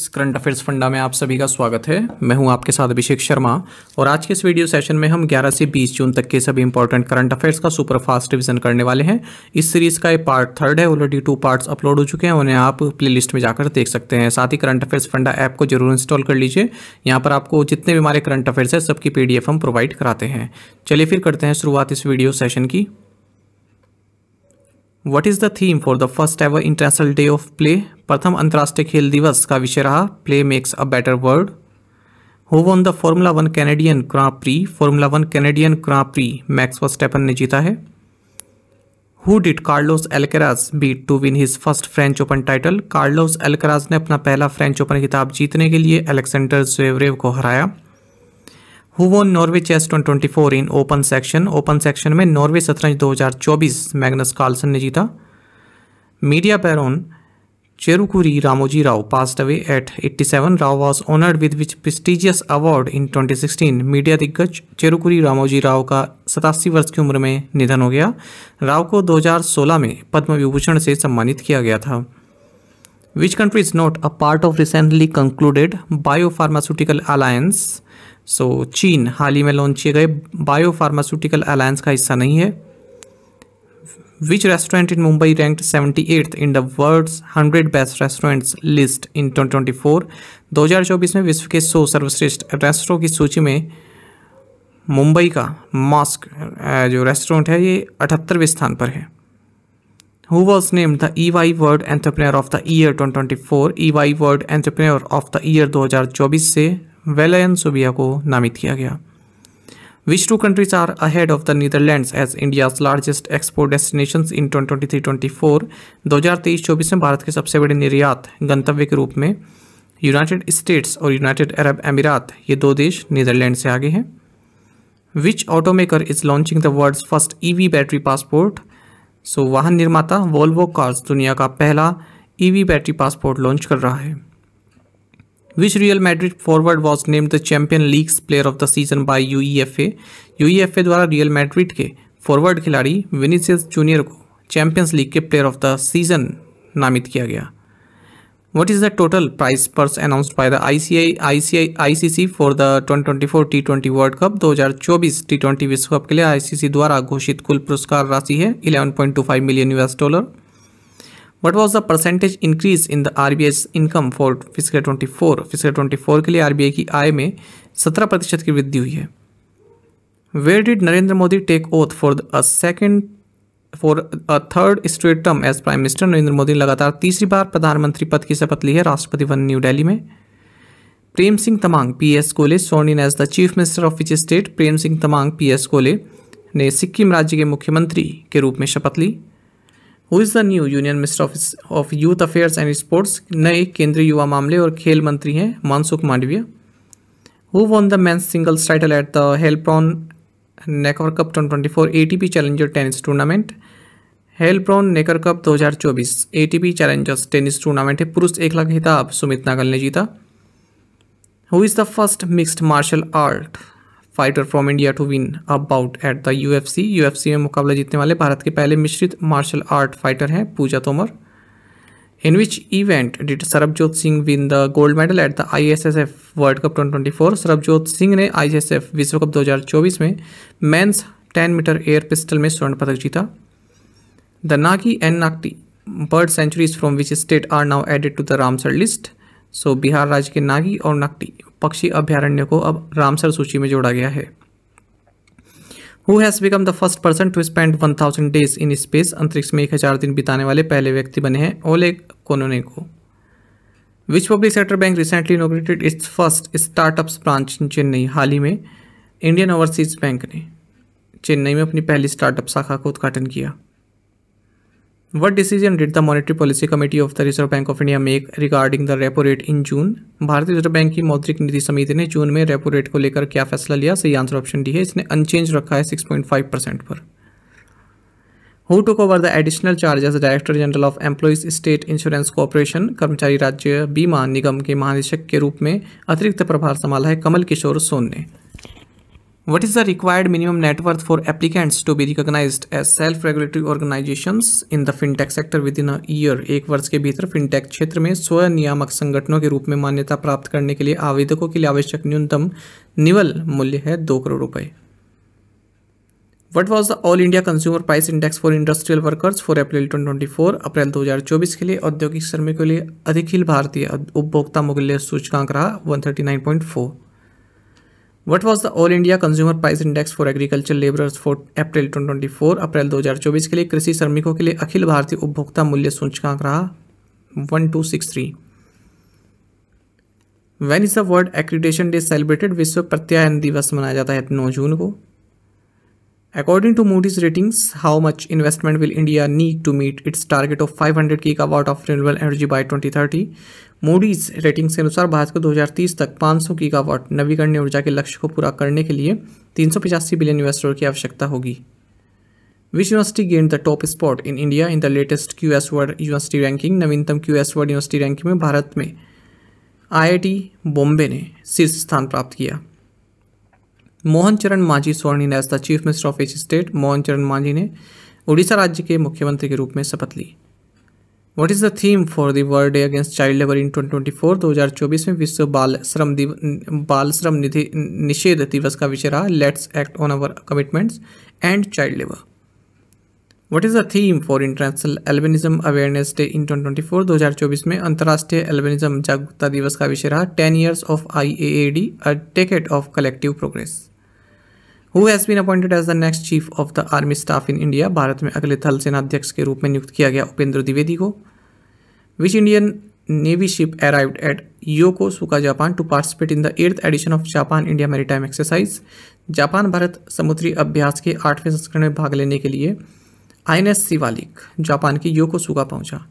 इस current affairs फंडा में आप सभी का स्वागत है मैं हूं आपके साथ अभिषेक शर्मा और आज के इस वीडियो सेशन में हम 11 से 20 जून तक के सभी इंपॉर्टेंट करंट अफेयर्स का सुपर फास्ट रिविजन करने वाले हैं इस सीरीज का ये पार्ट थर्ड है ऑलरेडी टू पार्ट्स अपलोड हो चुके हैं उन्हें आप प्लेलिस्ट में जाकर देख सकते हैं साथ ही करंट अफेयर्स फंडा ऐप को जरूर इंस्टॉल कर लीजिए यहाँ पर आपको जितने भी हमारे करंट अफेयर्स है सबकी पी हम प्रोवाइड कराते हैं चलिए फिर करते हैं शुरुआत इस वीडियो सेशन की what is the theme for the first ever international day of play प्रथम अंतर्राष्ट्रीय खेल दिवस का विषय रहा play makes a better world who won the formula one Canadian grand prix formula one Canadian grand prix prix Max Verstappen ने जीता है who did Carlos Alcaraz beat to win his first French Open title Carlos Alcaraz ने अपना पहला French open खिताब जीतने के लिए अलेक्सेंडर जेवरेव को हराया who won Norway chess 2024 twenty four in open section open section में नॉर्वे शतरंज 2024 मैग्नस कार्लसन ने जीता media baron Cherukuri Ramoji Rao passed away at 87. Rao was honoured with which prestigious award in 2016. Media दिग्गज चेरुकुरी रामोजी राव का सतासी वर्ष की उम्र में निधन हो गया राव को 2016 में पद्म विभूषण से सम्मानित किया गया था which country is not a part of recently concluded bio pharmaceutical alliance so so, चीन हाल ही में लॉन्च किए गए बायो फार्मास्यूटिकल अलायंस का हिस्सा नहीं है which restaurant in Mumbai ranked seventy eighth in the world's hundred best restaurants list in twenty twenty four दो हज़ार चौबीस में विश्व के सौ सर्वश्रेष्ठ रेस्टोरों की सूची में मुंबई का मास्क जो रेस्टोरेंट है ये अठहत्तरवें स्थान पर है who was named the E Y world entrepreneur of the year twenty twenty four E Y world entrepreneur of the year दो हज़ार चौबीस से वेलायन सोबिया को नामित किया गया Which two countries are ahead of the Netherlands as India's largest export twenty four 2023-24? तेईस चौबीस में भारत के सबसे बड़े निर्यात गंतव्य के रूप में यूनाइटेड स्टेट्स और यूनाइटेड अरब अमीरात ये दो देश नीदरलैंड से आगे हैं which automaker is launching the world first V battery passport so वाहन निर्माता वोल्वो कार्स दुनिया का पहला ईवी बैटरी पासपोर्ट लॉन्च कर रहा है Which Real Madrid forward was named the Champion League's Player of the Season by UEFA? UEFA द्वारा Real Madrid के फॉरवर्ड खिलाड़ी विनीसियस जूनियर को चैंपियंस लीग के प्लेयर ऑफ द सीजन नामित किया गया What is the total price purse announced by the ICI, ICI, ICC for the 2024 T20 World Cup 2024 T20 विश्व cup के लिए आईसीसी द्वारा घोषित कुल पुरस्कार राशि है 11.25 million US dollar What was the percentage increase in the RBI's income for fiscal 24? Fiscal 24 के लिए आरबीआई की आय में 17 प्रतिशत की वृद्धि हुई है where did Narendra Modi take oath for the second for a third straight term as prime minister Narendra Modi लगातार तीसरी बार प्रधानमंत्री पद की शपथ ली है राष्ट्रपति वन न्यू दिल्ली में Prem Singh Tamang P S Golay sworn in as the chief minister of which state Prem Singh Tamang P S Golay ने सिक्किम राज्य के मुख्यमंत्री के रूप में शपथ ली who is the new union minister of of youth affairs and sports नए केंद्रीय युवा मामले और खेल मंत्री हैं Mansukh Mandaviya who won the man singles title at the Heilbronn Neckar cup twenty twenty four A T P challenger tennis tournament Heilbronn Neckar cup 2024 P challengers tennis tournament है पुरुष एक लाख खिताब सुमित नागल ने जीता who is the first mixed martial art fighter from India to win a bout at the F C में मुकाबला जीतने वाले भारत के पहले मिश्रित मार्शल आर्ट फाइटर हैं Puja Tomar in which event did Sarabjot Singh win the gold medal at the I S S F world cup twenty twenty four Sarabjot Singh ने I S F विश्व कप दो हज़ार चौबीस में men's ten metre air pistol में स्वर्ण पदक जीता the Nagi and Nagti bird sanctuaries from which state are now added to the Ramsar list so Bihar राज्य के नागी और नकटी पक्षी अभ्यारण्य को अब रामसर सूची में जोड़ा गया है who has become the first person to spend one thousand days in space अंतरिक्ष में एक हज़ार दिन बिताने वाले पहले व्यक्ति बने हैं ओलेग को विश्व public sector bank recently inaugurated its first startup branch in Chennai हाल ही में इंडियन ओवरसीज बैंक ने चेन्नई में अपनी पहली स्टार्टअप शाखा का उद्घाटन किया What decision did the Monetary Policy Committee of the Reserve Bank of India make regarding the repo rate in June? भारतीय रिजर्व बैंक की मौद्रिक नीति समिति ने जून में रेपो रेट को लेकर क्या फैसला लिया सही आंसर ऑप्शन डी है इसने अनचेंज रखा है 6.5 परसेंट पर who took over the additional charges director general of employees state insurance corporation कर्मचारी राज्य बीमा निगम के महानिदेशक के रूप में अतिरिक्त प्रभार संभाला है कमल किशोर सोन ने What is the required minimum net worth for applicants to be recognized as self-regulatory organizations in the fintech sector within a year? एक वर्ष के भीतर फिनटेक क्षेत्र में स्वयं नियामक संगठनों के रूप में मान्यता प्राप्त करने के लिए आवेदकों के लिए आवश्यक न्यूनतम निवल मूल्य है दो करोड़ रुपए what was the all India consumer price index for industrial workers for April 2024 April 2024 के लिए औद्योगिक श्रमिकों के लिए अधिकिल भारतीय उपभोक्ता मूल्य सूचकांक रहा 139.4 what was the all India consumer price index for agriculture labourers for April 2024 April 2024 के लिए कृषि श्रमिकों के लिए अखिल भारतीय उपभोक्ता मूल्य सूचकांक रहा one two six three when is the world accreditation day celebrated विश्व प्रत्यायन दिवस मनाया जाता है नौ जून को According to Moody's ratings, how much investment will India need to meet its target of 500 gigawatt of renewable energy by 2030? Moody's ratings के अनुसार भारत को 2030 तक 500 गीगावाट नवीकरणीय ऊर्जा के लक्ष्य को पूरा करने के लिए तीन बिलियन यूएस डॉलर की आवश्यकता होगी which university gain the top spot in India in the latest Q S world university ranking नवीनतम Q S world university ranking में भारत में आईआईटी बॉम्बे ने शीर्ष स्थान प्राप्त किया Mohan Charan Majhi sworn in as the chief minister of which state Mohan Charan Majhi ने उड़ीसा राज्य के मुख्यमंत्री के रूप में शपथ ली what is the theme for the world day against child labour in twenty twenty four दो हज़ार चौबीस में विश्व बाल श्रम दिव बाल श्रम निधि निषेध दिवस का विषय रहा let's act on our commitments and child labour what is the theme for international albinism awareness day in twenty twenty four दो हज़ार चौबीस में अंतर्राष्ट्रीय एल्बेनिज्म जागरूकता दिवस का विषय रहा ten years of I A A D a decade of collective progress who has been appointed as the next chief of the army staff in India Bharat में अगले थल सेनाध्यक्ष के रूप में नियुक्त किया गया उपेंद्र द्विवेदी को which Indian navy ship arrive at Yokosuka Japan to participate in the eighth edition of Japan India maritime exercise Japan Bharat समुद्री अभ्यास के आठवें संस्करण में भाग लेने के लिए आई एन एस वालिक जापान की योको सुगा पहुंचा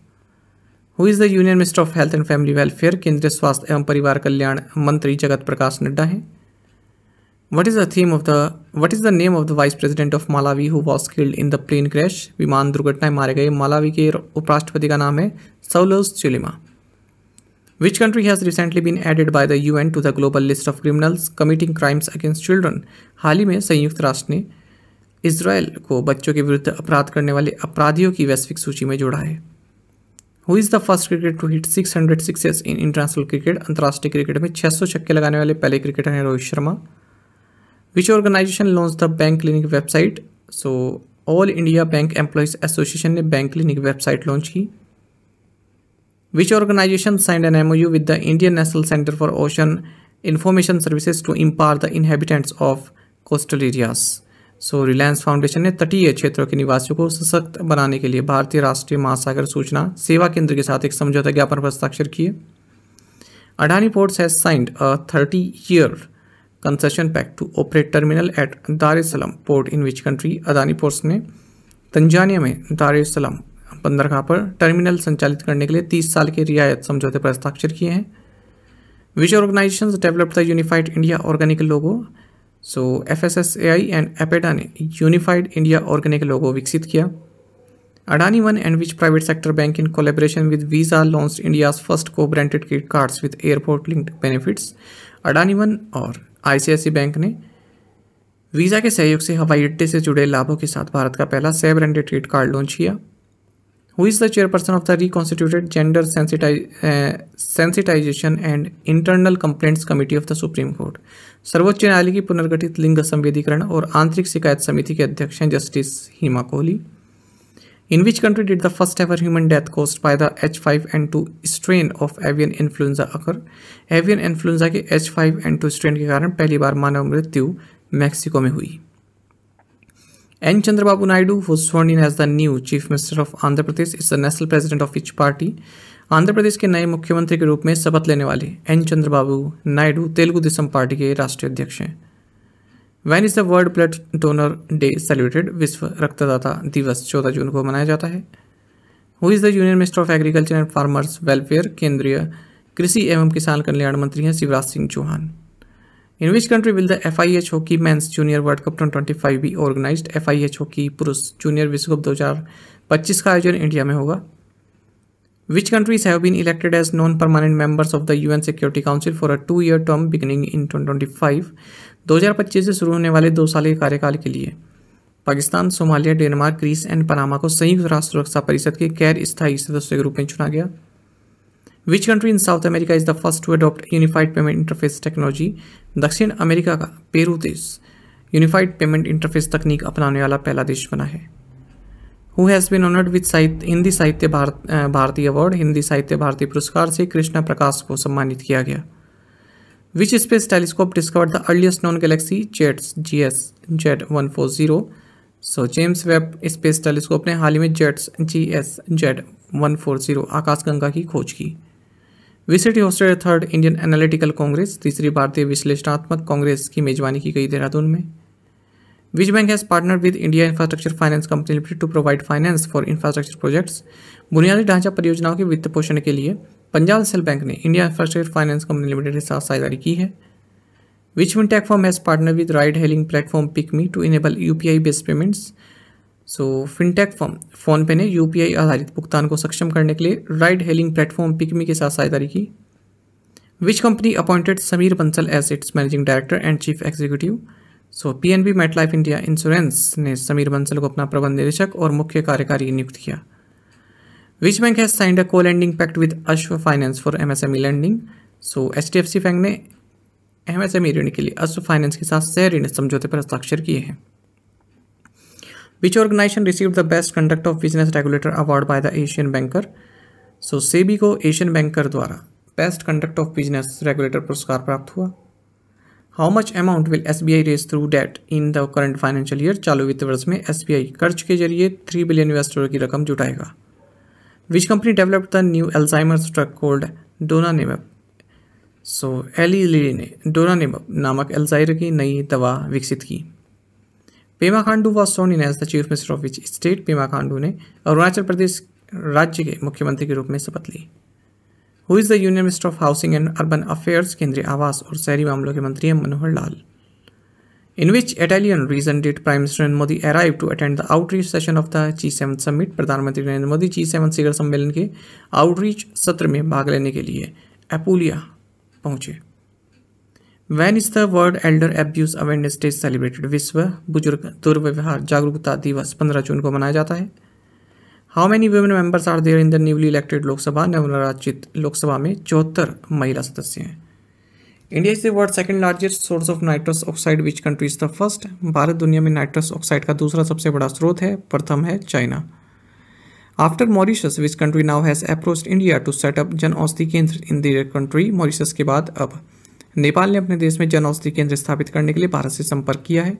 who is the union minister of health and family welfare केंद्रीय स्वास्थ्य एवं परिवार कल्याण मंत्री जगत प्रकाश नड्डा हैं What is the theme of the what is the name of the vice president of Malawi who was killed in the plane crash? विमान दुर्घटना में मारे गए मालावी के उपराष्ट्रपति का नाम है सौलोस चिलिमा Which country has recently been added by the UN to the global list of criminals committing crimes against children? हाल ही में संयुक्त राष्ट्र ने इसराइल को बच्चों के विरुद्ध अपराध करने वाले अपराधियों की वैश्विक सूची में जोड़ा है who is the first cricket to hit 600 sixes in international cricket अंतर्राष्ट्रीय क्रिकेट में 600 छक्के लगाने वाले पहले क्रिकेटर हैं Rohit Sharma Which organization launched the Bank Clinic website? So all India bank employees association ने बैंक क्लिनिक वेबसाइट लॉन्च की which organization signed an mou with the Indian national centre for ocean information services to impart the inhabitants of coastal areas so Reliance foundation ने तटीय क्षेत्रों के निवासियों को सशक्त बनाने के लिए भारतीय राष्ट्रीय महासागर सूचना सेवा केंद्र के साथ एक समझौता ज्ञापन पर हस्ताक्षर किए Adani ports has signed a thirty year concession pact to operate terminal at Dar es Salaam port in which country Adani ने तंजानिया में दार एस सलाम बंदरगाह पर टर्मिनल संचालित करने के लिए 30 साल के रियायत समझौते पर हस्ताक्षर किए हैं which organization developed the unified India organic logo so F S S A I and APEDA ने यूनिफाइड इंडिया ऑर्गेनिक लोगो विकसित किया Adani one and which private sector bank in collaboration with Visa launch India first co branded credit cards with airport linked benefits Adani one और ICICI bank ने Visa के सहयोग से हवाई अड्डे से जुड़े लाभों के साथ भारत का पहला सेव ब्रांडेड क्रेडिट कार्ड लॉन्च किया who is the chairperson of the reconstituted gender sensitisation and internal complaints committee of the supreme court सर्वोच्च न्यायालय की पुनर्गठित लिंग संवेदीकरण और आंतरिक शिकायत समिति के अध्यक्ष हैं justice Hima Kohli In which country did the first ever human death caused by the H5N2 strain of avian influenza occur? Avian influenza के H5N2 strain के कारण पहली बार मानव मृत्यु मेक्सिको में हुई N Chandrababu Naidu who sworn in as the new chief minister of Andhra Pradesh is the national president of which party Andhra Pradesh के नए मुख्यमंत्री के रूप में शपथ लेने वाले एन चंद्रबाबू नायडू तेलुगु देशम पार्टी के राष्ट्रीय अध्यक्ष हैं when is the world blood donor day celebrated विश्व रक्तदाता दिवस चौदह जून को मनाया जाता है who is the union minister of agriculture and farmers welfare केंद्रीय कृषि एवं किसान कल्याण मंत्री हैं Shivraj Singh Chouhan in which country will the F I H hockey men's junior world cup twenty twenty five be organise F I H hockey पुरुष junior विश्व cup दो हज़ार पच्चीस का आयोजन इंडिया में होगा Which countries have been elected as non-permanent members of the UN Security Council for a two-year term beginning in 2025? 2025 से शुरू होने वाले दो साल के कार्यकाल के लिए Pakistan Somalia Denmark Greece and Panama को संयुक्त राष्ट्र सुरक्षा परिषद के गैर स्थायी सदस्य के रूप में चुना गया which country in South America is the first to adopt unified payment interface technology दक्षिण अमेरिका का पेरू देश यूनिफाइड पेमेंट इंटरफेस तकनीक अपनाने वाला पहला देश बना है who has been honoured with Sahitya Hindi साहित्य भारत भारती अवार्ड हिंदी साहित्य भारती पुरस्कार से कृष्णा प्रकाश को सम्मानित किया गया which space telescope discovered the earliest known galaxy JADES G S Z one four zero so James Webb space telescope ने हाल ही में JADES G S Z one four zero आकाशगंगा की खोज की which IIT hosted third Indian analytical congress तीसरी भारतीय विश्लेषणात्मक कांग्रेस की मेजबानी की गई देहरादून में which bank has partnered with India Infrastructure Finance Company Limited to provide finance for infrastructure projects? बुनियादी ढांचा परियोजनाओं के वित्त पोषण के लिए पंजाब नेशनल बैंक ने India infrastructure finance company limited के साथ साझेदारी की है which fin tech firm firm has partner with ride hailing platform PickMe to enable U P I based payments so fintech firm PhonePe ने यू पी आई आधारित भुगतान को सक्षम करने के लिए राइड हेलिंग प्लेटफॉर्म पिकमी के साथ साझेदारी की which company appointed Samir Bansal as its managing director and chief executive so एन PNB MetLife India insurance ने समीर बंसल को अपना प्रबंध निदेशक और मुख्य कार्यकारी नियुक्त किया which bank has signed a co lending pact with Ashv finance for MSME lending so H D F C bank ने एमएसएमई e ऋण के लिए अश्व फाइनेंस के साथ सह ऋण समझौते पर हस्ताक्षर किए हैं which organization receive the best conduct of business regulator award by the Asian banker so SEBI को एशियन बैंकर द्वारा best conduct of business regulator पुरस्कार प्राप्त हुआ how much amount will S B I raise through debt in the current financial year चालू वित्त वर्ष में S B आई कर्ज के जरिए थ्री बिलियन यूएस डॉलर की रकम जुटाएगा which company develop the new Alzheimer's drug called donanemab so Eli Lilly ने डोना नेमप नामक एल्जाइर की नई दवा विकसित की Pema Khandu was sworn in as the chief minister of which state Pema Khandu ने अरुणाचल प्रदेश राज्य के मुख्यमंत्री के रूप में शपथ ली who is the union minister of housing and urban affairs केंद्रीय आवास और शहरी मामलों के मंत्री हैं Manohar Lal in which Italian region Italian prime minister Narendra Modi arrive to attend the outreach session of the G seven summit प्रधानमंत्री नरेंद्र मोदी जी सेवन शिखर सम्मेलन के आउटरीच सत्र में भाग लेने के लिए एपोलिया पहुंचे when is the world elder abuse awareness day celebrated विश्व बुजुर्ग दुर्व्यवहार जागरूकता दिवस पंद्रह जून को मनाया जाता है how many women members are there in the newly elected Lok Sabha नवनिर्वाचित लोकसभा में चौहत्तर महिला सदस्य हैं India is the world second largest source of nitrous oxide which country is the first Bharat दुनिया में नाइट्रस ऑक्साइड का दूसरा सबसे बड़ा स्रोत है प्रथम है China after Mauritius which country now has approach India to set up Jan Aushadhi केंद्र इन दियर कंट्री मॉरिशस के बाद अब नेपाल ने अपने देश में जन औषधि केंद्र स्थापित करने के लिए भारत से संपर्क किया है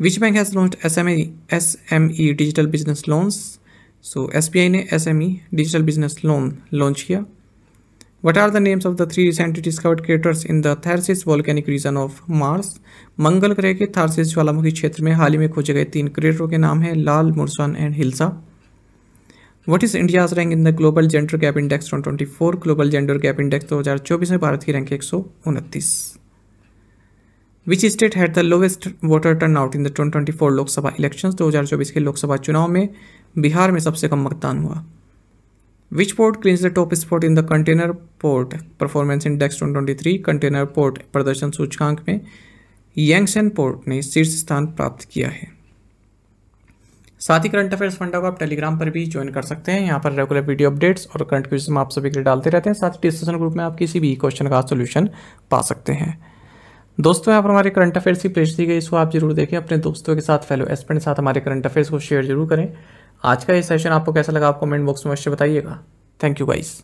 which bank has launch S M E digital business loans so S ने S digital business loan launch किया what are the names of the three recently discovered craters in the Tharsis volcanic region of Mars मंगल ग्रह के थर्सिस ज्वालामुखी क्षेत्र में हाल ही में खोजे गए तीन क्रेटरों के नाम हैं Lal Mursan and Hilsa what is India rank in the global gender gap index twenty twenty four global gender gap index दो हज़ार चौबीस में भारत की रैंक एक सौ उनतीस which state had the lowest voter turnout in the twenty twenty four Lok Sabha election दो हज़ार चौबीस के लोकसभा चुनाव में बिहार में सबसे कम मतदान हुआ which port cleans the top spot in the container port performance index 2023 container port प्रदर्शन सूचकांक में यंगशन पोर्ट ने शीर्ष स्थान प्राप्त किया है साथ ही करंट अफेयर्स फंडा को आप टेलीग्राम पर भी ज्वाइन कर सकते हैं यहाँ पर रेगुलर वीडियो अपडेट्स और करंट क्वेश्चन में आप सभी के लिए डालते रहते हैं साथ ही डिस्कशन ग्रुप में आप किसी भी क्वेश्चन का सोल्यूशन पा सकते हैं दोस्तों यहाँ पर हमारे करंट अफेयर्स की प्लेस दी गई इसको आप जरूर देखें अपने दोस्तों के साथ फेलो के साथ हमारे करंट अफेयर्स को शेयर जरूर करें आज का ये सेशन आपको कैसा लगा आप कमेंट बॉक्स में अवश्य बताइएगा थैंक यू गाइस